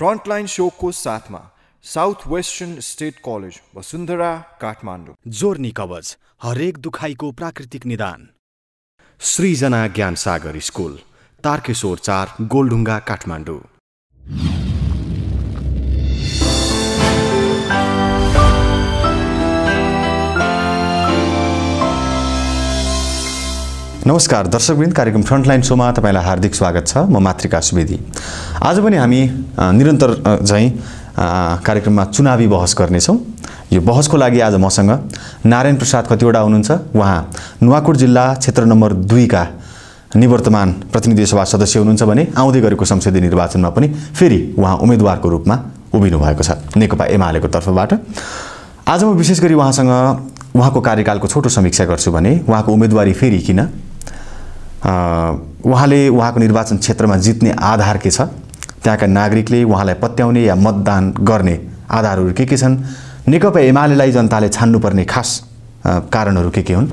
frontline सोको साथमा south western state college Vasundhara Kathmandu जोर्नी कवच हरेक दुखाइको प्राकृतिक निदान सृजना सागर स्कुल तारकेश्वर चार गोलढुङ्गा काठमाडौँ नमस्कार दर्शकवृन्द कार्यक्रम फ्रन्टलाइन सोमा तपाईँलाई हार्दिक स्वागत छ म मातृका सुवेदी आज पनि हामी निरन्तर झैँ कार्यक्रममा चुनावी बहस गर्नेछौँ यो बहसको लागि आज मसँग नारायण प्रसाद कतिवटा हुनुहुन्छ उहाँ नुवाकोट जिल्ला क्षेत्र नम्बर दुईका निवर्तमान प्रतिनिधि सभा सदस्य हुनुहुन्छ भने आउँदै गरेको संसदीय निर्वाचनमा पनि फेरि उहाँ उम्मेदवारको रूपमा उभिनु भएको छ नेकपा एमालेको तर्फबाट आज म विशेष गरी उहाँसँग उहाँको कार्यकालको छोटो समीक्षा गर्छु भने उहाँको उम्मेदवारी फेरि किन उहाँले उहाँको निर्वाचन क्षेत्रमा जित्ने आधार के छ त्यहाँका नागरिकले उहाँलाई पत्याउने या मतदान गर्ने आधारहरू के के छन् नेकपा एमालेलाई जनताले छान्नुपर्ने खास कारणहरू के के हुन्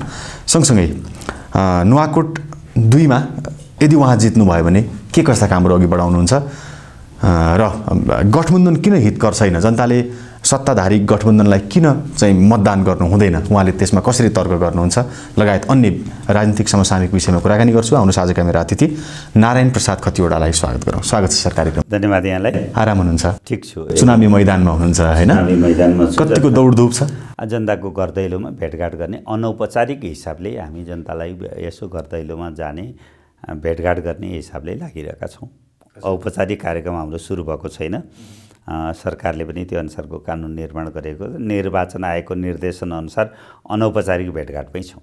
सँगसँगै नुवाकोट दुईमा यदि उहाँ जित्नुभयो भने के कस्ता कामहरू अघि बढाउनुहुन्छ र गठबन्धन किन हितकर छैन जनताले सत्ताधारी गठबन्धनलाई किन चाहिँ मतदान गर्नु हुँदैन उहाँले त्यसमा कसरी तर्क गर्नुहुन्छ लगायत अन्य राजनीतिक समसामयिक विषयमा कुराकानी गर्छु आउनुहोस् आजका मेरो अतिथि नारायण प्रसाद खतिवडालाई स्वागत गरौँ स्वागत छ सर कार्यक्रम धन्यवाद यहाँलाई आराम हुनुहुन्छ ठिक छु चुनावी मैदानमा हुनुहुन्छ होइन कतिको दौडधुप छ जनताको गर्दैलोमा भेटघाट गर्ने अनौपचारिक हिसाबले हामी जनतालाई यसो गर्दैलोमा जाने भेटघाट गर्ने हिसाबले लागिरहेका छौँ औपचारिक कार्यक्रम हाम्रो सुरु भएको छैन सरकारले पनि त्यो अनुसारको कानुन निर्माण गरेको निर्वाचन आयोगको निर्देशनअनुसार अनौपचारिक भेटघाटमै छौँ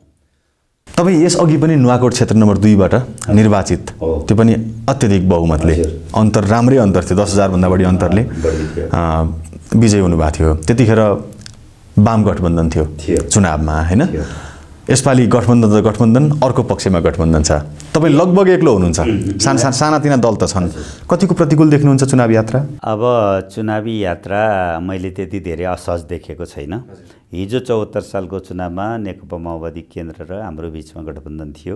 तपाईँ यसअघि पनि नुवाकोट क्षेत्र नम्बर दुईबाट निर्वाचित त्यो पनि अत्यधिक बहुमतले अन्तर राम्रै अन्तर थियो दस हजारभन्दा बढी अन्तरले विजय हुनुभएको थियो त्यतिखेर वाम गठबन्धन थियो चुनावमा होइन यसपालि गठबन्धन त गठबन्धन अर्को पक्षमा गठबन्धन छ तपाईँ लगभग एक्लो हुनुहुन्छ साना साना सानातिना दल त छन् कतिको प्रतिकूल देख्नुहुन्छ चुनावी यात्रा अब चुनावी यात्रा मैले त्यति धेरै असहज देखेको छैन हिजो चौहत्तर सालको चुनावमा नेकपा माओवादी केन्द्र र हाम्रो बिचमा गठबन्धन थियो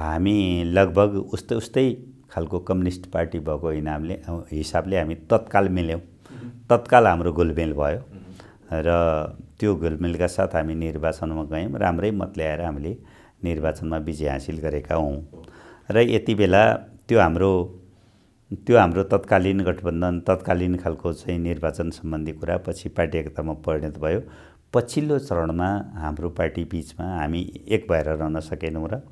हामी लगभग उस्तै उस्तै खालको कम्युनिस्ट पार्टी भएको इनामले हिसाबले हामी तत्काल मिल्यौँ तत्काल हाम्रो गोलमेल भयो र त्यो घुलमिलका साथ हामी निर्वाचनमा गयौँ राम्रै मत ल्याएर हामीले निर्वाचनमा विजय हासिल गरेका हौँ र यति बेला त्यो हाम्रो त्यो हाम्रो तत्कालीन गठबन्धन तत्कालीन खालको चाहिँ निर्वाचन सम्बन्धी कुरा पछि पार्टी एकतामा परिणत भयो पछिल्लो चरणमा हाम्रो पार्टी बिचमा हामी एक भएर रहन सकेनौँ र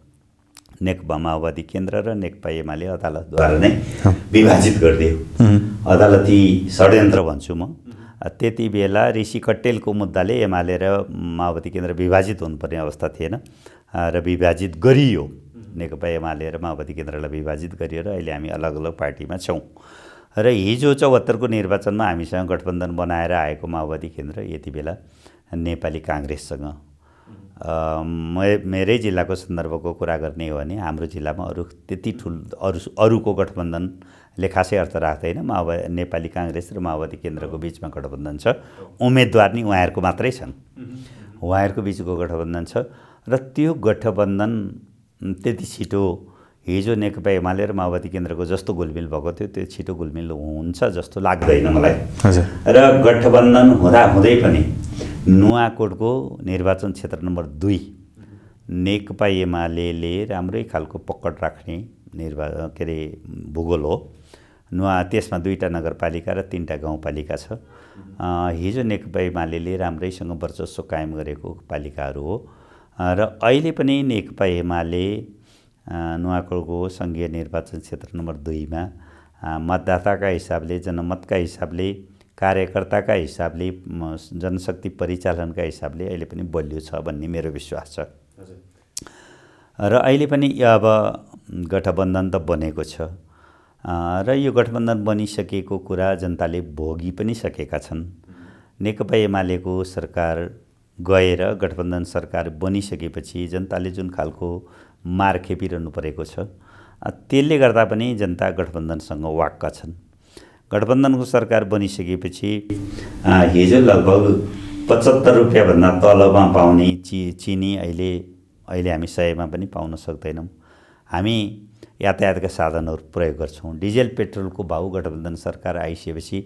नेकपा माओवादी केन्द्र र नेकपा एमाले अदालतद्वारा नै विभाजित गरिदियो अदालती षड्यन्त्र भन्छु म त्यति बेला ऋषि कट्टेलको मुद्दाले एमाले र माओवादी केन्द्र विभाजित हुनुपर्ने अवस्था थिएन र विभाजित गरियो नेकपा एमाले र माओवादी केन्द्रलाई विभाजित गरियो र अहिले हामी अलग अलग पार्टीमा छौँ र हिजो चौहत्तरको निर्वाचनमा हामीसँग गठबन्धन बनाएर आएको माओवादी केन्द्र यति बेला नेपाली काङ्ग्रेससँग मेरै जिल्लाको सन्दर्भको कुरा गर्ने हो भने हाम्रो जिल्लामा अरू त्यति ठुलो अरू अरूको गठबन्धन ले खासै अर्थ राख्दैन माओवादी नेपाली काङ्ग्रेस र माओवादी केन्द्रको बिचमा गठबन्धन छ उम्मेदवार नि उहाँहरूको मात्रै छन् उहाँहरूको बिचको गठबन्धन छ र त्यो गठबन्धन त्यति छिटो हिजो नेकपा एमाले र माओवादी केन्द्रको जस्तो गुलमिल भएको थियो त्यो छिटो गुलमिल हुन्छ जस्तो लाग्दैन मलाई र गठबन्धन हुँदै पनि नुवाकोटको निर्वाचन क्षेत्र नम्बर दुई नेकपा एमाले राम्रै खालको पकड राख्ने निर्वा के अरे भूगोल हो नुवा त्यसमा दुईवटा नगरपालिका र तिनवटा गाउँपालिका छ हिजो नेकपा एमाले राम्रैसँग वर्चस्व कायम गरेको पालिकाहरू हो र अहिले पनि नेकपा एमाले नुवाकोटको सङ्घीय निर्वाचन क्षेत्र नम्बर दुईमा मतदाताका हिसाबले जनमतका हिसाबले कार्यकर्ताका हिसाबले जनशक्ति परिचालनका हिसाबले अहिले पनि बलियो छ भन्ने मेरो विश्वास छ र अहिले पनि अब गठबन्धन त बनेको छ र यो गठबन्धन बनिसकेको कुरा जनताले भोगी पनि सकेका छन् नेकपा एमालेको सरकार गएर गठबन्धन सरकार बनिसकेपछि जनताले जुन खालको मार खेपिरहनु परेको छ त्यसले गर्दा पनि जनता गठबन्धनसँग वाक्क छन् गठबन्धनको सरकार बनिसकेपछि हिजो लगभग पचहत्तर रुपियाँभन्दा तलमा पाउने चि चिनी अहिले अहिले हामी सयमा पनि पाउन सक्दैनौँ हामी यातायातका साधनहरू प्रयोग गर्छौँ डिजेल पेट्रोलको भाउ गठबन्धन सरकार आइसकेपछि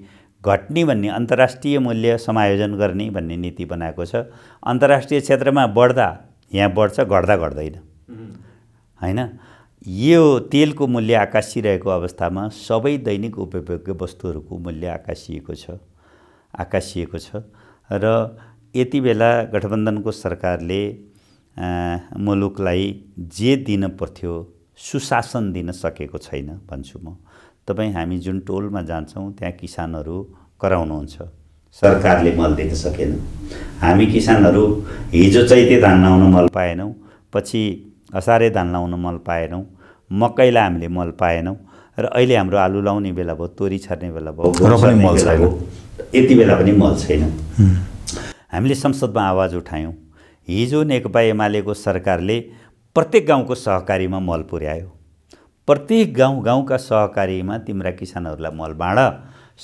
घट्ने भन्ने अन्तर्राष्ट्रिय मूल्य समायोजन गर्ने भन्ने नीति बनाएको छ अन्तर्राष्ट्रिय क्षेत्रमा बढ्दा यहाँ बढ्छ घट्दा घट्दैन होइन यो तेलको मूल्य आकाशिरहेको अवस्थामा सबै दैनिक उपभोग्य वस्तुहरूको मूल्य आकाशिएको छ आकाशिएको छ र यति बेला गठबन्धनको सरकारले मुलुकलाई जे दिन पर्थ्यो सुशासन दिन सकेको छैन भन्छु म तपाईँ हामी जुन टोलमा जान्छौँ त्यहाँ किसानहरू कराउनुहुन्छ सरकारले मल दिन सकेन हामी किसानहरू हिजो चैते धान लाउन मल पाएनौँ पछि असारे धान लाउन मल पाएनौँ मकैलाई हामीले मल पाएनौँ र अहिले हाम्रो आलु लाउने बेला भयो तोरी छर्ने बेला भयो मल यति बेला पनि मल छैन हामीले संसदमा आवाज उठायौँ हिजो नेकपा एमालेको सरकारले प्रत्येक गाउँको सहकारीमा मल पुर्यायो प्रत्येक गाउँ गाउँका सहकारीमा तिम्रा किसानहरूलाई मल बाँड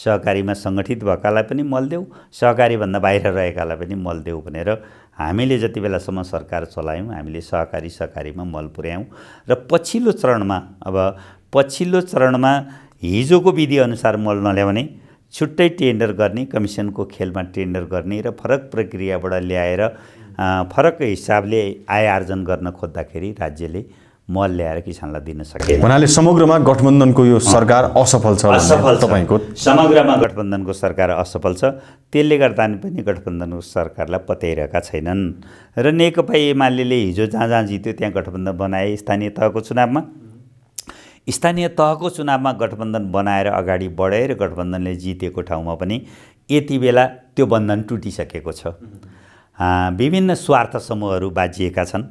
सहकारीमा सङ्गठित भएकालाई पनि मल देऊ सहकारीभन्दा बाहिर रहेकालाई पनि मल देऊ भनेर हामीले जति बेलासम्म सरकार चलायौँ हामीले सहकारी सहकारीमा मल पुर्यायौँ र पछिल्लो चरणमा अब पछिल्लो चरणमा हिजोको विधिअनुसार मल नल्याउने छुट्टै टेन्डर गर्ने कमिसनको खेलमा टेन्डर गर्ने र फरक प्रक्रियाबाट ल्याएर फरक हिसाबले आय आर्जन गर्न खोज्दाखेरि राज्यले मल ल्याएर किसानलाई दिन सके हुनाले समग्रमा गठबन्धनको यो सरकार असफल छ असफल तपाईँको समग्रमा गठबन्धनको सरकार असफल छ त्यसले गर्दा पनि गठबन्धनको सरकारलाई पत्याइरहेका छैनन् र नेकपा एमाले हिजो जहाँ जहाँ जित्यो त्यहाँ गठबन्धन बनाए स्थानीय तहको चुनावमा स्थानीय तहको चुनावमा गठबन्धन बनाएर अगाडि बढाएर गठबन्धनले जितेको ठाउँमा पनि यति बेला त्यो बन्धन टुटिसकेको छ विभिन्न स्वार्थ समूहहरू बाजिएका छन्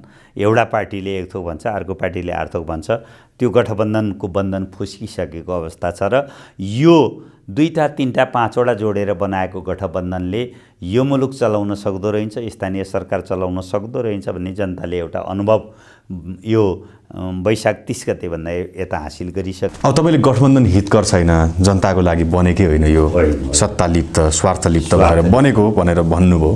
एउटा पार्टीले एक थोक भन्छ अर्को पार्टीले अर्थोक भन्छ त्यो गठबन्धनको बन्धन फुस्किसकेको अवस्था छ र यो दुईवटा तिनवटा पाँचवटा जोडेर बनाएको गठबन्धनले यो मुलुक चलाउन सक्दो रहेछ स्थानीय सरकार चलाउन सक्दो रहेछ भन्ने जनताले एउटा अनुभव यो वैशाख तिस गतेभन्दा यता हासिल गरिसक्यो अब तपाईँले गठबन्धन हितकर छैन जनताको लागि बनेकै होइन यो सत्तालिप्त स्वार्थलिप्त भएर बनेको भनेर भन्नुभयो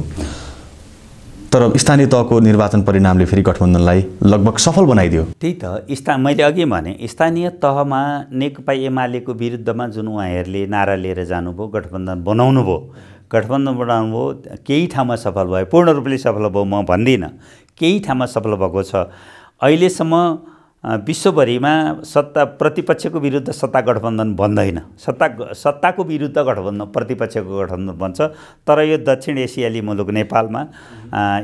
तर स्थानीय तहको निर्वाचन परिणामले फेरि गठबन्धनलाई लगभग सफल बनाइदियो त्यही त स्था मैले अघि भने स्थानीय तहमा नेकपा एमालेको विरुद्धमा जुन उहाँहरूले नारा लिएर जानुभयो गठबन्धन बनाउनु भयो गठबन्धन बनाउनु भयो केही ठाउँमा सफल भयो पूर्ण रूपले सफल भयो म भन्दिनँ केही ठाउँमा सफल भएको छ अहिलेसम्म विश्वभरिमा सत्ता प्रतिपक्षको विरुद्ध सत्ता गठबन्धन बन्दैन सत्ता सत्ताको विरुद्ध गठबन्धन प्रतिपक्षको गठबन्धन बन्छ तर यो दक्षिण एसियाली मुलुक नेपालमा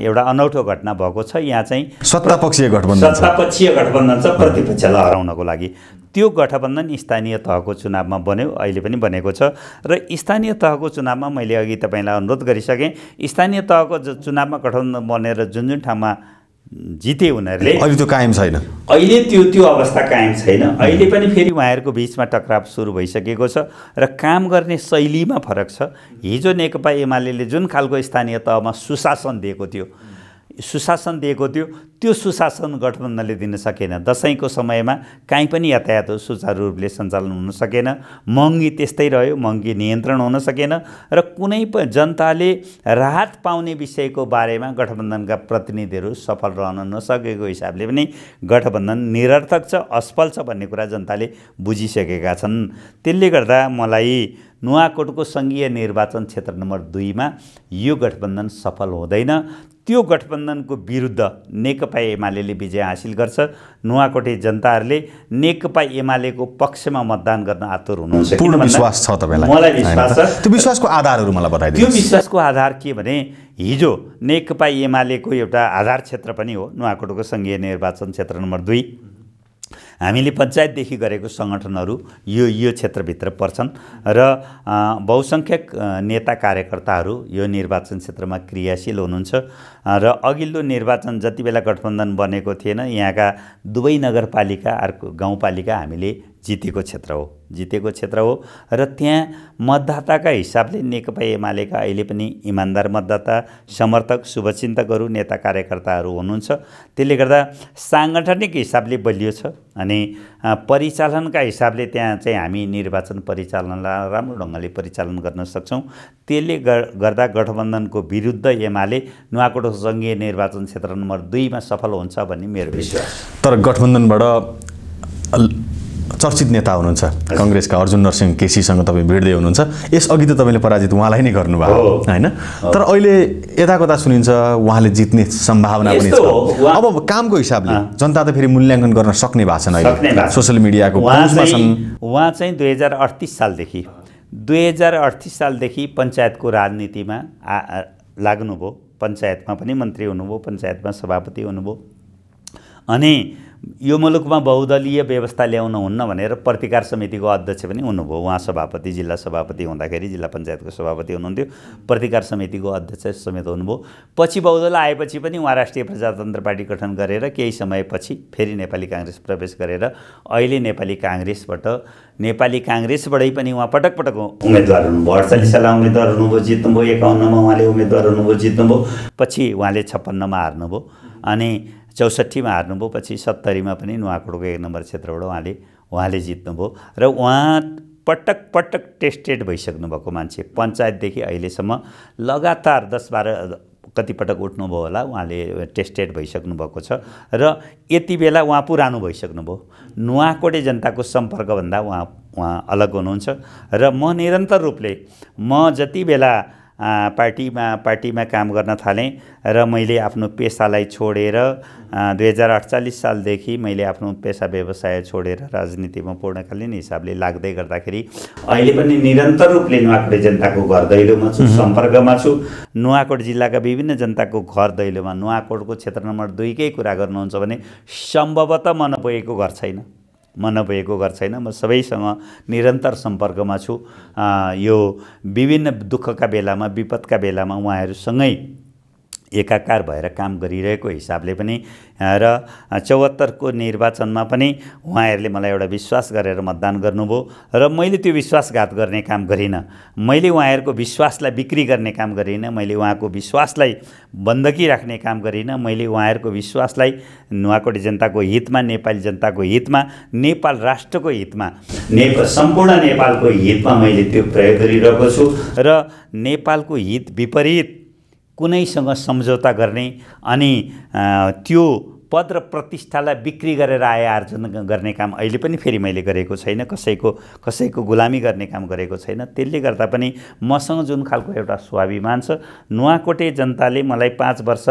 एउटा अनौठो घटना भएको छ यहाँ चाहिँ सत्तापक्षीय गठबन्धन सत्तापक्षीय गठबन्धन छ प्रतिपक्षलाई हराउनको लागि त्यो गठबन्धन स्थानीय तहको चुनावमा बन्यो अहिले पनि बनेको छ र स्थानीय तहको चुनावमा मैले अघि तपाईँलाई अनुरोध गरिसकेँ स्थानीय तहको चुनावमा गठबन्धन बनेर जुन जुन ठाउँमा जिते उनीहरूले अहिले त्यो कायम छैन अहिले त्यो त्यो अवस्था कायम छैन अहिले पनि फेरि उहाँहरूको बिचमा टक्राव सुरु भइसकेको छ र काम गर्ने शैलीमा फरक छ हिजो नेकपा एमाले जुन खालको स्थानीय तहमा सुशासन दिएको थियो सुशासन दिएको थियो त्यो सुशासन गठबन्धनले दिन सकेन दसैँको समयमा काहीँ पनि यातायात सुचारू रूपले सञ्चालन हुन सकेन महँगी त्यस्तै रह्यो महँगी नियन्त्रण हुन सकेन र कुनै पनि जनताले राहत पाउने विषयको बारेमा गठबन्धनका प्रतिनिधिहरू सफल रहन नसकेको हिसाबले पनि गठबन्धन निरर्थक छ असफल छ भन्ने कुरा जनताले बुझिसकेका छन् त्यसले गर्दा मलाई नुवाकोटको सङ्घीय निर्वाचन क्षेत्र नम्बर दुईमा यो गठबन्धन सफल हुँदैन त्यो गठबन्धनको विरुद्ध नेकपा एमाले विजय हासिल गर्छ नुवाकोटे जनताहरूले नेकपा एमालेको पक्षमा मतदान गर्न आतुर हुनुहुन्छ पूर्ण विश्वास छ तपाईँलाई मलाई विश्वास छ त्यो विश्वासको आधारहरू मलाई बताइदिनु त्यो विश्वासको आधार के भने हिजो नेकपा एमालेको एउटा आधार क्षेत्र पनि हो नुवाकोटको सङ्घीय निर्वाचन क्षेत्र नम्बर दुई हामीले पञ्चायतदेखि गरेको सङ्गठनहरू यो यो क्षेत्रभित्र पर्छन् र बहुसङ्ख्यक नेता कार्यकर्ताहरू यो निर्वाचन क्षेत्रमा क्रियाशील हुनुहुन्छ र अघिल्लो निर्वाचन जति बेला गठबन्धन बनेको थिएन यहाँका दुवै नगरपालिका अर्को गाउँपालिका हामीले जितेको क्षेत्र हो जितेको क्षेत्र हो र त्यहाँ मतदाताका हिसाबले नेकपा एमालेका अहिले पनि इमान्दार मतदाता समर्थक शुभचिन्तकहरू नेता कार्यकर्ताहरू हुनुहुन्छ त्यसले गर्दा साङ्गठनिक हिसाबले बलियो छ अनि परिचालनका हिसाबले त्यहाँ चाहिँ हामी निर्वाचन परिचालनलाई राम्रो ढङ्गले परिचालन गर्न सक्छौँ त्यसले गर्दा गठबन्धनको विरुद्ध एमाले नुवाकोटो सङ्घीय निर्वाचन क्षेत्र नम्बर दुईमा सफल हुन्छ भन्ने मेरो विश्वास तर गठबन्धनबाट चर्चित नेता हुनुहुन्छ कङ्ग्रेसका अर्जुन नरसिंह केसीसँग तपाईँ भिड्दै हुनुहुन्छ यसअघि त तपाईँले पराजित उहाँलाई नै गर्नुभयो होइन तर अहिले यता कता सुनिन्छ उहाँले जित्ने सम्भावना पनि छ अब कामको हिसाबले जनता त फेरि मूल्याङ्कन गर्न सक्ने भएको छैन अहिले सोसियल मिडियाको उहाँ चाहिँ दुई हजार अडतिस सालदेखि दुई हजार अडतिस सालदेखि पञ्चायतको राजनीतिमा आ लाग्नुभयो पञ्चायतमा पनि मन्त्री हुनुभयो पञ्चायतमा सभापति हुनुभयो अनि यो मुलुकमा बहुदलीय व्यवस्था ल्याउनु हुन्न भनेर प्रतिकार समितिको अध्यक्ष पनि हुनुभयो उहाँ सभापति जिल्ला सभापति हुँदाखेरि जिल्ला पञ्चायतको सभापति हुनुहुन्थ्यो प्रतिकार समितिको अध्यक्ष समेत हुनुभयो पछि बहुदल आएपछि पनि उहाँ राष्ट्रिय प्रजातन्त्र पार्टी गठन गरेर केही समयपछि फेरि नेपाली काङ्ग्रेस प्रवेश गरेर अहिले नेपाली काङ्ग्रेसबाट नेपाली काङ्ग्रेसबाटै पनि उहाँ पटक पटक उम्मेदवार हुनुभयो अडचालिस साल उम्मेद्वार हुनुभयो जित्नुभयो एकाउन्नमा उहाँले उम्मेद्वार हुनुभयो जित्नुभयो पछि उहाँले छप्पन्नमा हार्नुभयो अनि चौसठीमा हार्नुभयो पछि सत्तरीमा पनि नुवाकोटको एक नम्बर क्षेत्रबाट उहाँले उहाँले जित्नुभयो र उहाँ पटक पटक टेस्टेड भइसक्नु भएको मान्छे पञ्चायतदेखि अहिलेसम्म लगातार दस बाह्र कतिपटक उठ्नुभयो होला उहाँले टेस्टेड भइसक्नु भएको छ र यति बेला उहाँ पुरानो भइसक्नुभयो नुवाकोटे जनताको सम्पर्कभन्दा उहाँ उहाँ अलग हुनुहुन्छ र म निरन्तर रूपले म जति बेला पार्टीमा पार्टीमा काम गर्न थालेँ र मैले आफ्नो पेसालाई छोडेर दुई हजार अठचालिस सालदेखि मैले आफ्नो पेसा व्यवसाय छोडेर राजनीतिमा पूर्णकालीन हिसाबले लाग्दै गर्दाखेरि अहिले पनि निरन्तर रूपले नुवाकोट जनताको घर दैलोमा छु सम्पर्कमा छु नुवाकोट जिल्लाका विभिन्न जनताको घर दैलोमा नुवाकोटको क्षेत्र नम्बर दुईकै कुरा गर्नुहुन्छ भने सम्भवतः मन पुगेको घर छैन मन नभएको घर छैन म सबैसँग निरन्तर सम्पर्कमा छु यो विभिन्न दुःखका बेलामा विपदका बेलामा उहाँहरूसँगै एकाकार भएर काम गरिरहेको हिसाबले पनि र चौहत्तरको निर्वाचनमा पनि उहाँहरूले मलाई एउटा विश्वास गरेर मतदान गर्नुभयो र मैले त्यो विश्वासघात गर्ने काम गरिनँ मैले उहाँहरूको विश्वासलाई बिक्री गर्ने काम गरिनँ मैले उहाँको विश्वासलाई बन्दकी राख्ने काम गरिनँ मैले उहाँहरूको विश्वासलाई नुवाकोटी जनताको हितमा नेपाली जनताको हितमा नेपाल राष्ट्रको हितमा नेपाल सम्पूर्ण नेपालको हितमा मैले त्यो प्रयोग गरिरहेको छु र नेपालको हित विपरीत कुनैसँग सम्झौता गर्ने अनि त्यो पद र प्रतिष्ठालाई बिक्री गरेर आय आर्जन गर्ने काम अहिले पनि फेरि मैले गरेको छैन कसैको कसैको गुलामी गर्ने काम गरेको छैन त्यसले गर्दा पनि मसँग जुन खालको एउटा स्वाभिमान छ नुवाकोटे जनताले मलाई पाँच वर्ष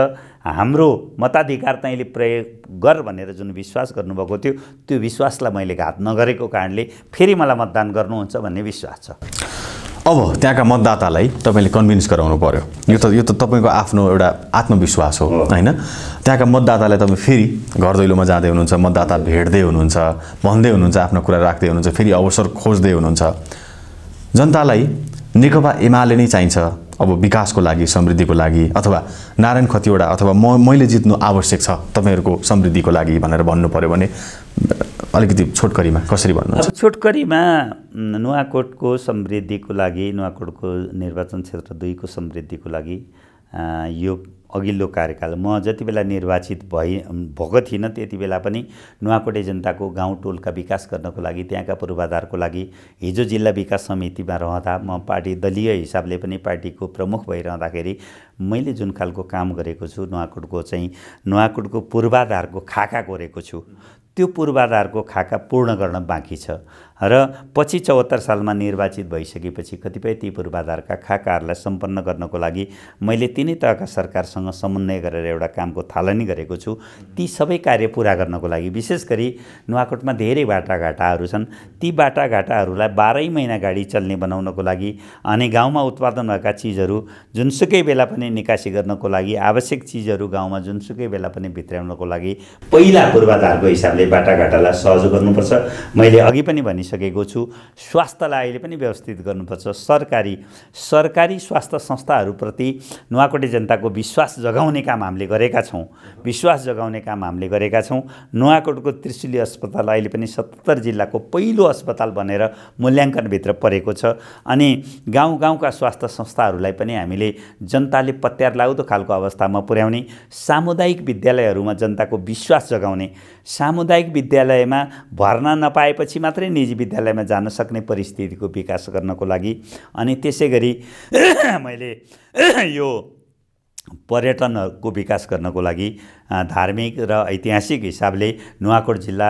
हाम्रो मताधिकार त अहिले प्रयोग गर भनेर जुन विश्वास गर्नुभएको थियो त्यो विश्वासलाई मैले घात नगरेको कारणले फेरि मलाई मतदान गर्नुहुन्छ भन्ने विश्वास छ अब त्यहाँका मतदातालाई तपाईँले कन्भिन्स गराउनु पऱ्यो यो त यो त तपाईँको आफ्नो एउटा आत्मविश्वास हो होइन त्यहाँका मतदातालाई तपाईँ फेरि घर दैलोमा जाँदै हुनुहुन्छ मतदाता भेट्दै हुनुहुन्छ भन्दै हुनुहुन्छ आफ्नो कुरा राख्दै हुनुहुन्छ फेरि अवसर खोज्दै हुनुहुन्छ जनतालाई नेकपा एमाले नै चाहिन्छ अब विकासको लागि समृद्धिको लागि अथवा नारायण खतिवडा अथवा म मैले जित्नु आवश्यक छ तपाईँहरूको समृद्धिको लागि भनेर भन्नु पऱ्यो भने अलिकति छोटकरीमा कसरी भन्नुहुन्छ छोटकरीमा नुवाकोटको समृद्धिको लागि नुवाकोटको निर्वाचन क्षेत्र दुईको समृद्धिको लागि यो अघिल्लो कार्यकाल म जति बेला निर्वाचित भइ भएको थिइनँ त्यति बेला पनि नुवाकोटे जनताको गाउँ टोलका विकास गर्नको लागि त्यहाँका पूर्वाधारको लागि हिजो जिल्ला विकास समितिमा रहँदा म पार्टी दलीय हिसाबले पनि पार्टीको प्रमुख भइरहँदाखेरि मैले जुन खालको काम गरेको छु नुवाकोटको चाहिँ नुवाकोटको पूर्वाधारको खाका कोरेको छु त्यो पूर्वाधारको खाका पूर्ण गर्न बाँकी छ र पछि चौहत्तर सालमा निर्वाचित भइसकेपछि कतिपय ती पूर्वाधारका खाकाहरूलाई सम्पन्न गर्नको लागि मैले तिनै तहका सरकारसँग समन्वय गरेर एउटा कामको थालनी गरेको छु ती सबै कार्य पुरा गर्नको लागि विशेष गरी नुवाकोटमा धेरै बाटाघाटाहरू छन् ती बाटाघाटाहरूलाई बाह्रै महिना गाडी चल्ने बनाउनको लागि अनि गाउँमा उत्पादन भएका चिजहरू जुनसुकै बेला पनि निकासी गर्नको लागि आवश्यक चिजहरू गाउँमा जुनसुकै बेला पनि भित्राउनको लागि पहिला पूर्वाधारको हिसाबले बाटाघाटालाई सहज गर्नुपर्छ मैले अघि पनि भनिसकेँ भनिसकेको छु स्वास्थ्यलाई अहिले पनि व्यवस्थित गर्नुपर्छ सरकारी सरकारी स्वास्थ्य संस्थाहरूप्रति नुवाकोटे जनताको विश्वास जगाउने काम हामीले गरेका छौँ विश्वास जगाउने काम हामीले गरेका छौँ नुवाकोटको त्रिशुली अस्पताल अहिले पनि सत्तर जिल्लाको पहिलो अस्पताल बनेर मूल्याङ्कनभित्र परेको छ अनि गाउँ गाउँका स्वास्थ्य संस्थाहरूलाई पनि हामीले जनताले पत्यार लाग्दो खालको अवस्थामा पुर्याउने सामुदायिक विद्यालयहरूमा जनताको विश्वास जगाउने सामुदायिक विद्यालयमा भर्ना नपाएपछि मात्रै निजी विद्यालयमा जान सक्ने परिस्थितिको विकास गर्नको लागि अनि त्यसै गरी मैले यो पर्यटनको विकास गर्नको लागि धार्मिक र ऐतिहासिक हिसाबले नुवाकोट जिल्ला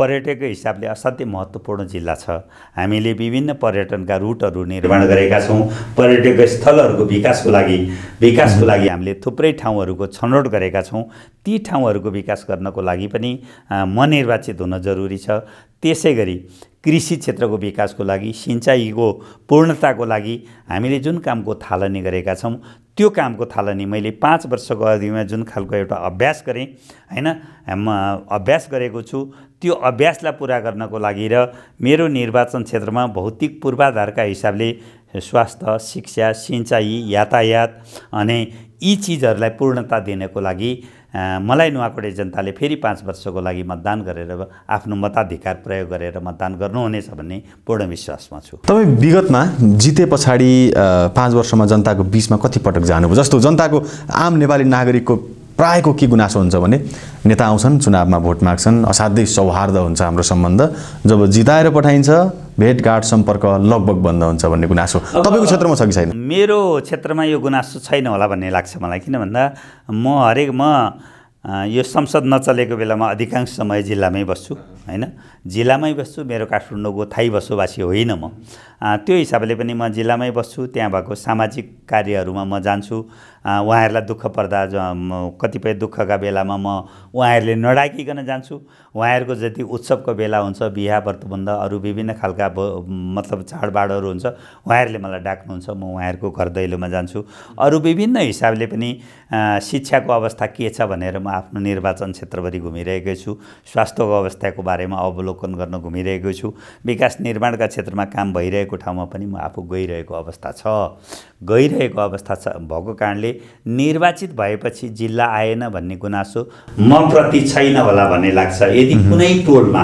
पर्यटकीय हिसाबले असाध्यै महत्त्वपूर्ण जिल्ला छ हामीले विभिन्न पर्यटनका रुटहरू निर्माण गरेका छौँ पर्यटकीय स्थलहरूको विकासको लागि विकासको लागि हामीले थुप्रै ठाउँहरूको छनौट गरेका छौँ ती ठाउँहरूको विकास गर्नको लागि पनि म निर्वाचित हुन जरुरी छ त्यसै गरी कृषि क्षेत्रको विकासको लागि सिँचाइको पूर्णताको लागि हामीले जुन कामको थालनी गरेका छौँ त्यो कामको थालनी मैले पाँच वर्षको अवधिमा जुन खालको एउटा अभ्यास गरेँ होइन अभ्यास गरेको छु त्यो अभ्यासलाई पुरा गर्नको लागि र मेरो निर्वाचन क्षेत्रमा भौतिक पूर्वाधारका हिसाबले स्वास्थ्य शिक्षा सिँचाइ यातायात अनि यी चिजहरूलाई पूर्णता दिनको लागि मलाई नुवाकोटे जनताले फेरि पाँच वर्षको लागि मतदान गरेर आफ्नो मताधिकार प्रयोग गरेर मतदान गर्नुहुनेछ भन्ने पूर्ण विश्वासमा छु तपाईँ विगतमा जिते पछाडि पाँच वर्षमा जनताको बिचमा कतिपटक जानुभयो जस्तो जनताको आम नेपाली नागरिकको प्रायःको के गुनासो हुन्छ भने नेता आउँछन् चुनावमा भोट माग्छन् असाध्यै सौहार्द हुन्छ हाम्रो सम्बन्ध जब जिताएर पठाइन्छ भेटघाट सम्पर्क लगभग बन्द हुन्छ भन्ने गुनासो तपाईँको क्षेत्रमा छ कि छैन मेरो क्षेत्रमा यो गुनासो छैन होला भन्ने लाग्छ मलाई किन भन्दा म हरेक म यो संसद नचलेको बेलामा अधिकांश समय जिल्लामै बस्छु होइन जिल्लामै बस्छु मेरो काठमाडौँको थाई बसोबासी होइन म त्यो हिसाबले पनि म जिल्लामै बस्छु त्यहाँ भएको सामाजिक कार्यहरूमा म जान्छु उहाँहरूलाई दुःख पर्दा कतिपय दुःखका बेलामा म उहाँहरूले नडाकिकन जान्छु उहाँहरूको जति उत्सवको बेला हुन्छ बिहा व्रतबन्ध अरू विभिन्न खालका मतलब चाडबाडहरू हुन्छ उहाँहरूले मलाई डाक्नुहुन्छ म उहाँहरूको घर दैलोमा जान्छु अरू विभिन्न हिसाबले पनि शिक्षाको अवस्था के छ भनेर म आफ्नो निर्वाचन क्षेत्रभरि घुमिरहेकै छु स्वास्थ्यको अवस्थाको बारे बारेमा अवलोकन गर्न घुमिरहेको छु विकास निर्माणका क्षेत्रमा काम भइरहेको ठाउँमा पनि म आफू गइरहेको अवस्था छ गइरहेको अवस्था छ भएको कारणले निर्वाचित भएपछि जिल्ला आएन भन्ने गुनासो म प्रति छैन होला भन्ने लाग्छ यदि कुनै टोलमा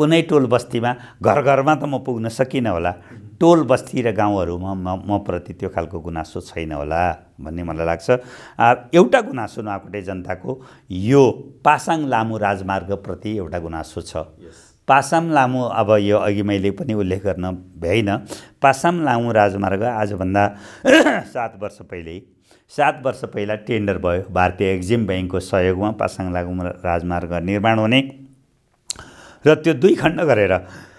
कुनै टोल बस्तीमा घर घरमा त म पुग्न सकिनँ होला टोल बस्ती र गाउँहरूमा म म प्रति त्यो खालको गुनासो छैन होला भन्ने मलाई लाग्छ एउटा गुनासो नुवाकोटे जनताको यो पासाङ लामो राजमार्गप्रति एउटा गुनासो छ पासाम लामो अब यो अघि मैले पनि उल्लेख गर्न भ्याइनँ पासाम लामो राजमार्ग आजभन्दा सात वर्ष पहिले सात वर्ष पहिला टेन्डर भयो भारतीय एक्जिम ब्याङ्कको सहयोगमा पासाङ लामो राजमार्ग निर्माण हुने र त्यो दुई खण्ड गरेर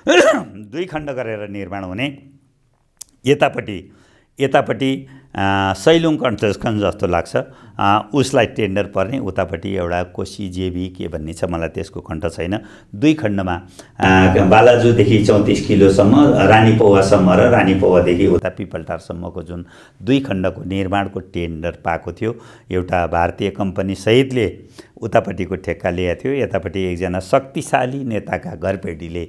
दुई खण्ड गरेर निर्माण हुने यतापट्टि यतापट्टि सैलुङ कन्स्ट्रक्सन जस्तो लाग्छ उसलाई टेन्डर पर्ने उतापट्टि एउटा कोसी जेबी के भन्ने छ मलाई त्यसको खण्ड छैन दुई खण्डमा बालाजुदेखि चौतिस किलोसम्म रानी पौवासम्म र रानी पौवादेखि उता पिपलटारसम्मको जुन दुई खण्डको निर्माणको टेन्डर पाएको थियो एउटा भारतीय कम्पनी सहितले उतापट्टिको ठेक्का लिएको थियो यतापट्टि एकजना शक्तिशाली नेताका घरपेटीले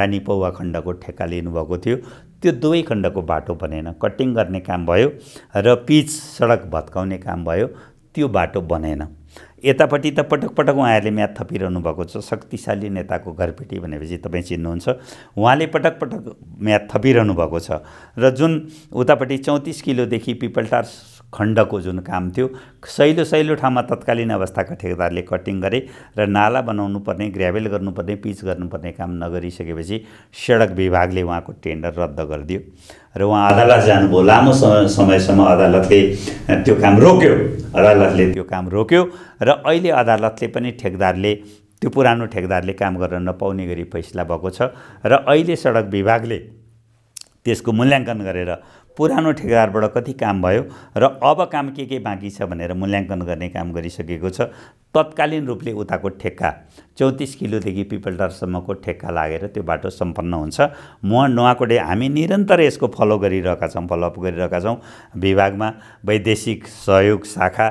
रानी पौवा खण्डको ठेक्का लिनुभएको थियो त्यो दुवै खण्डको बाटो बनेन कटिङ गर्ने काम भयो र पिच सडक भत्काउने काम भयो त्यो बाटो बनेन यतापट्टि त पटक पटक उहाँहरूले म्याद थपिरहनु भएको छ शक्तिशाली नेताको घरपेटी भनेपछि तपाईँ चिन्नुहुन्छ उहाँले पटक पटक म्याद थपिरहनु भएको छ र जुन उतापट्टि चौतिस किलोदेखि पिपलटार खण्डको जुन काम थियो सैलो सैलो ठाउँमा तत्कालीन अवस्थाका ठेकेदारले कटिङ गरे र नाला बनाउनु पर्ने ग्रेभेल गर्नुपर्ने पिच गर्नुपर्ने काम नगरिसकेपछि सडक विभागले उहाँको टेन्डर रद्द गरिदियो र उहाँ अदालत जानुभयो लामो समयसम्म अदालतले त्यो काम रोक्यो अदालतले त्यो काम रोक्यो र अहिले अदालतले पनि ठेकदारले त्यो पुरानो ठेकदारले काम गर्न नपाउने गरी फैसला भएको छ र अहिले सडक विभागले त्यसको मूल्याङ्कन गरेर पुरानो ठेकेदारबाट कति काम भयो र अब काम के के बाँकी छ भनेर मूल्याङ्कन गर्ने काम गरिसकेको छ तत्कालीन रूपले उताको ठेक्का चौतिस किलोदेखि पिपलटारसम्मको ठेक्का लागेर त्यो बाटो सम्पन्न हुन्छ म नुवाकोटे हामी निरन्तर यसको फलो गरिरहेका छौँ फलोअप गरिरहेका छौँ विभागमा वैदेशिक सहयोग शाखा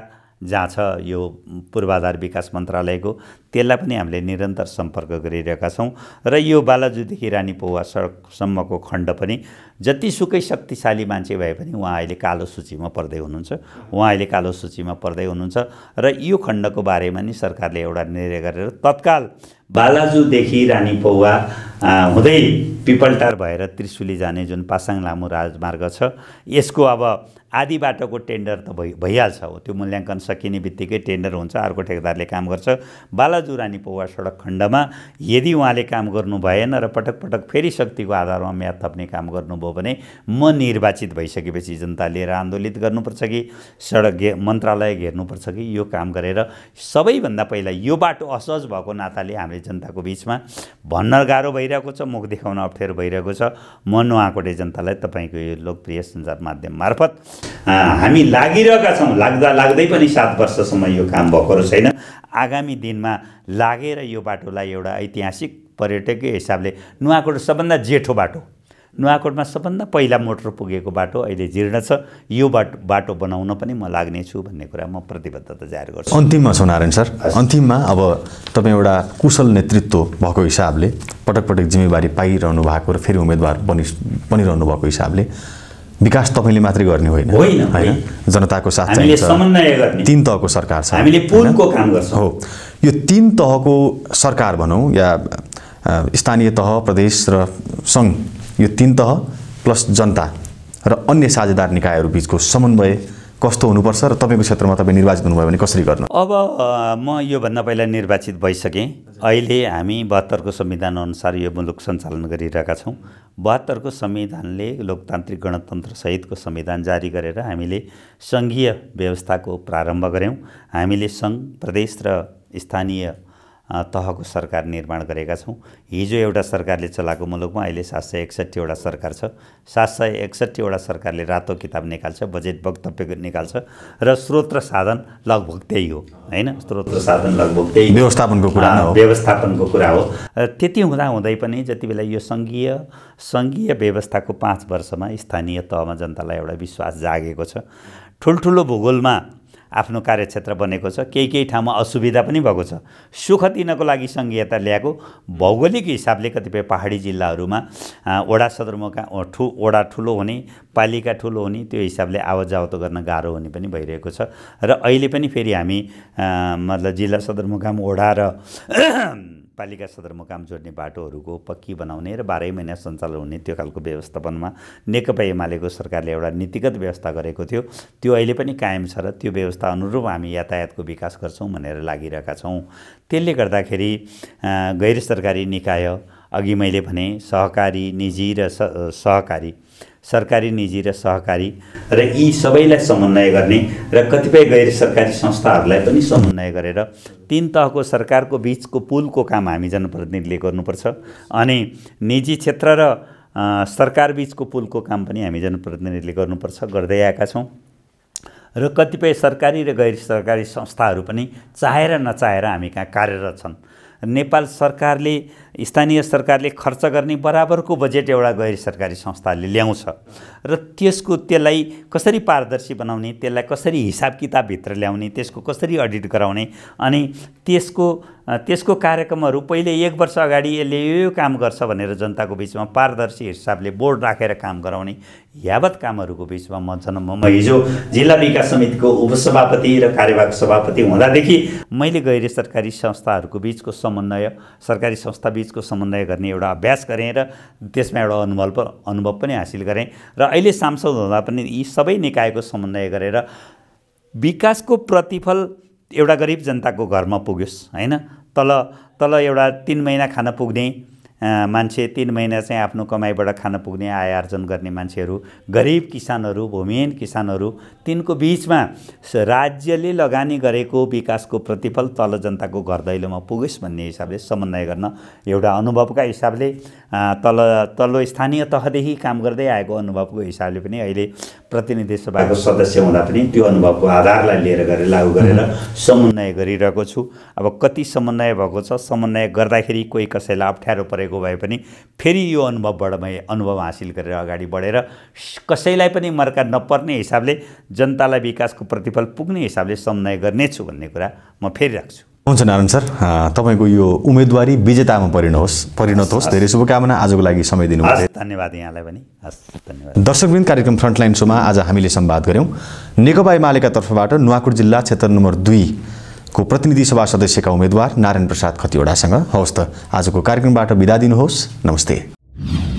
जहाँ छ यो पूर्वाधार विकास मन्त्रालयको त्यसलाई पनि हामीले निरन्तर सम्पर्क गरिरहेका छौँ र यो बालाजुदेखि रानी पौवा सडकसम्मको खण्ड पनि जतिसुकै शक्तिशाली मान्छे भए पनि उहाँ अहिले कालो सूचीमा पर्दै हुनुहुन्छ उहाँ अहिले कालो सूचीमा पर्दै हुनुहुन्छ र यो खण्डको बारेमा नि सरकारले एउटा निर्णय गरेर तत्काल बालाजुदेखि रानी पौवा हुँदै पिपलटार भएर त्रिशुली जाने जुन पासाङ लामो राजमार्ग छ यसको अब आधी बाटोको टेन्डर त भइ भइहाल्छ हो त्यो मूल्याङ्कन सकिने बित्तिकै टेन्डर हुन्छ अर्को ठेकेदारले काम गर्छ बालाजुरानी पौवा सडक खण्डमा यदि उहाँले काम गर्नु भएन र पटक पटक फेरि शक्तिको आधारमा म्याद थप्ने काम गर्नुभयो भने म निर्वाचित भइसकेपछि जनता लिएर आन्दोलित गर्नुपर्छ कि सडक घे मन्त्रालय घेर्नुपर्छ कि यो काम गरेर सबैभन्दा पहिला यो बाटो असहज भएको नाताले हामीले जनताको बिचमा भन्न गाह्रो भइरहेको छ मुख देखाउन अप्ठ्यारो भइरहेको छ म नुहाकोटे जनतालाई तपाईँको यो लोकप्रिय सञ्चार माध्यम मार्फत हामी लागिरहेका छौँ लाग्दा लाग्दै पनि सात वर्षसम्म यो काम भएको छैन आगामी दिनमा लागेर यो बाटोलाई एउटा ऐतिहासिक पर्यटकीय हिसाबले नुवाकोट सबभन्दा जेठो बाटो नुवाकोटमा सबभन्दा पहिला मोटर पुगेको बाटो अहिले जीर्ण छ यो बाटो बाटो बनाउन पनि म लाग्ने छु भन्ने कुरा म प्रतिबद्धता जाहेर गर्छु अन्तिममा छ नारायण सर अन्तिममा अब तपाईँ एउटा कुशल नेतृत्व भएको हिसाबले पटक पटक जिम्मेवारी पाइरहनु भएको र फेरि उम्मेदवार बनि बनिरहनु भएको हिसाबले विकास तपाईँले मात्रै गर्ने होइन होइन जनताको साथ चाहिन्छ तिन तहको सरकार छ हामीले पुलको काम गर्छौँ हो यो तिन तहको सरकार भनौँ या स्थानीय तह प्रदेश र सङ्घ यो तिन तह प्लस जनता र अन्य साझेदार निकायहरू बिचको समन्वय कस्तो हुनुपर्छ र तपाईँको क्षेत्रमा तपाईँ निर्वाचित हुनुभयो भने कसरी गर्नु अब म योभन्दा पहिला निर्वाचित भइसकेँ अहिले हामी बहत्तरको संविधानअनुसार यो मुलुक सञ्चालन गरिरहेका छौँ बहत्तर को संविधान ने लोकतांत्रिक गणतंत्र सहित को संविधान जारी गरेर संघीय व्यवस्था को प्रारंभ ग्यौं हामीले संघ प्रदेश र स्थानीय तहको सरकार निर्माण गरेका छौँ हिजो एउटा सरकारले चलाएको मुलुकमा अहिले सात सय एकसट्ठीवटा सरकार छ सात सय एकसट्ठीवटा सरकारले रातो किताब निकाल्छ बजेट वक्तव्य निकाल्छ र स्रोत र साधन लगभग त्यही हो होइन स्रोत र साधन लगभग त्यही व्यवस्थापनको कुरा हो व्यवस्थापनको कुरा हो त्यति हुँदा हुँदै पनि जति बेला यो सङ्घीय सङ्घीय व्यवस्थाको पाँच वर्षमा स्थानीय तहमा जनतालाई एउटा विश्वास जागेको छ ठुल्ठुलो भूगोलमा आफ्नो कार्यक्षेत्र बनेको छ केही केही ठाउँमा असुविधा पनि भएको छ सुख दिनको लागि सङ्घीयता ल्याएको भौगोलिक हिसाबले कतिपय पहाडी जिल्लाहरूमा वडा सदरमुका ठु वडा ठुलो हुने पालिका ठुलो हुने त्यो हिसाबले आवत जावत गर्न गाह्रो हुने पनि भइरहेको छ र अहिले पनि फेरि हामी मतलब जिल्ला सदरमुकाम वडा र पालिका सदरमुकाम जोड्ने बाटोहरूको पक्की बनाउने र बाह्रै महिना सञ्चालन हुने त्यो खालको व्यवस्थापनमा नेकपा एमालेको सरकारले एउटा नीतिगत व्यवस्था गरेको थियो त्यो अहिले पनि कायम छ र त्यो व्यवस्था अनुरूप हामी यातायातको विकास गर्छौँ भनेर लागिरहेका छौँ त्यसले गर्दाखेरि गैर सरकारी निकाय अघि मैले भने सहकारी निजी र सहकारी सरकारी निजी र सहकारी र यी सबैलाई समन्वय गर्ने र कतिपय गैर सरकारी संस्थाहरूलाई पनि समन्वय गरेर तिन तहको सरकारको बिचको पुलको काम हामी जनप्रतिनिधिले गर्नुपर्छ अनि निजी क्षेत्र र सरकार बिचको पुलको काम पनि हामी जनप्रतिनिधिले गर्नुपर्छ गर्दै आएका छौँ र कतिपय सरकारी र गैर सरकारी संस्थाहरू पनि चाहेर नचाहेर हामी कहाँ कार्यरत छन् नेपाल सरकारले स्थानीय सरकारले खर्च गर्ने बराबरको बजेट एउटा गैर सरकारी संस्थाले ल्याउँछ र त्यसको त्यसलाई कसरी पारदर्शी बनाउने त्यसलाई कसरी हिसाब किताबभित्र ल्याउने त्यसको कसरी अडिट गराउने अनि त्यसको त्यसको कार्यक्रमहरू पहिले एक वर्ष अगाडि यसले यो यो काम गर्छ भनेर जनताको बिचमा पारदर्शी हिसाबले बोर्ड राखेर काम गराउने यावत कामहरूको बिचमा म जन्म म हिजो जिल्ला विकास समितिको उपसभापति र कार्यवाहक सभापति हुँदादेखि मैले गैर सरकारी संस्थाहरूको बिचको समन्वय सरकारी संस्था बिचको समन्वय गर्ने एउटा अभ्यास गरेँ र त्यसमा एउटा अनुभव अनुभव पनि हासिल गरेँ र अहिले सांसद हुँदा पनि यी सबै निकायको समन्वय गरेर विकासको प्रतिफल एउटा गरिब जनताको घरमा पुग्योस् होइन तल तल एउटा तिन महिना खान पुग्ने मान्छे तिन महिना चाहिँ आफ्नो कमाइबाट खान पुग्ने आय आर्जन गर्ने मान्छेहरू गरिब किसानहरू भूमिहीन किसानहरू तिनको बिचमा राज्यले लगानी गरेको विकासको प्रतिफल तल जनताको घर दैलोमा पुगोस् भन्ने हिसाबले समन्वय गर्न एउटा अनुभवका हिसाबले तल तल्लो स्थानीय तहदेखि काम गर्दै आएको अनुभवको हिसाबले पनि अहिले प्रतिनिधि सभाको सदस्य हुँदा पनि त्यो अनुभवको आधारलाई लिएर गरेर लागु गरेर समन्वय गरिरहेको छु अब कति समन्वय भएको छ समन्वय गर्दाखेरि कोही कसैलाई अप्ठ्यारो परेको भए पनि फेरि यो अनुभवबाट मैले अनुभव हासिल गरेर अगाडि बढेर कसैलाई पनि मर्का नपर्ने हिसाबले जनतालाई विकासको प्रतिफल पुग्ने हिसाबले समन्वय गर्नेछु भन्ने कुरा म फेरि राख्छु हुन्छ नारायण सर तपाईँको यो उम्मेदवारी विजेतामा परिणत परिणत होस् धेरै शुभकामना आजको लागि समय दिनुभयो धन्यवाद यहाँलाई पनि धन्यवाद दर्शकवृन्द कार्यक्रम फ्रन्टलाइन सोमा आज हामीले सम्वाद गऱ्यौँ नेकपा एमालेका तर्फबाट नुवाकोट जिल्ला क्षेत्र नम्बर दुईको प्रतिनिधि सभा सदस्यका उम्मेद्वार नारायण प्रसाद खतिवडासँग हवस् त आजको कार्यक्रमबाट बिदा दिनुहोस् नमस्ते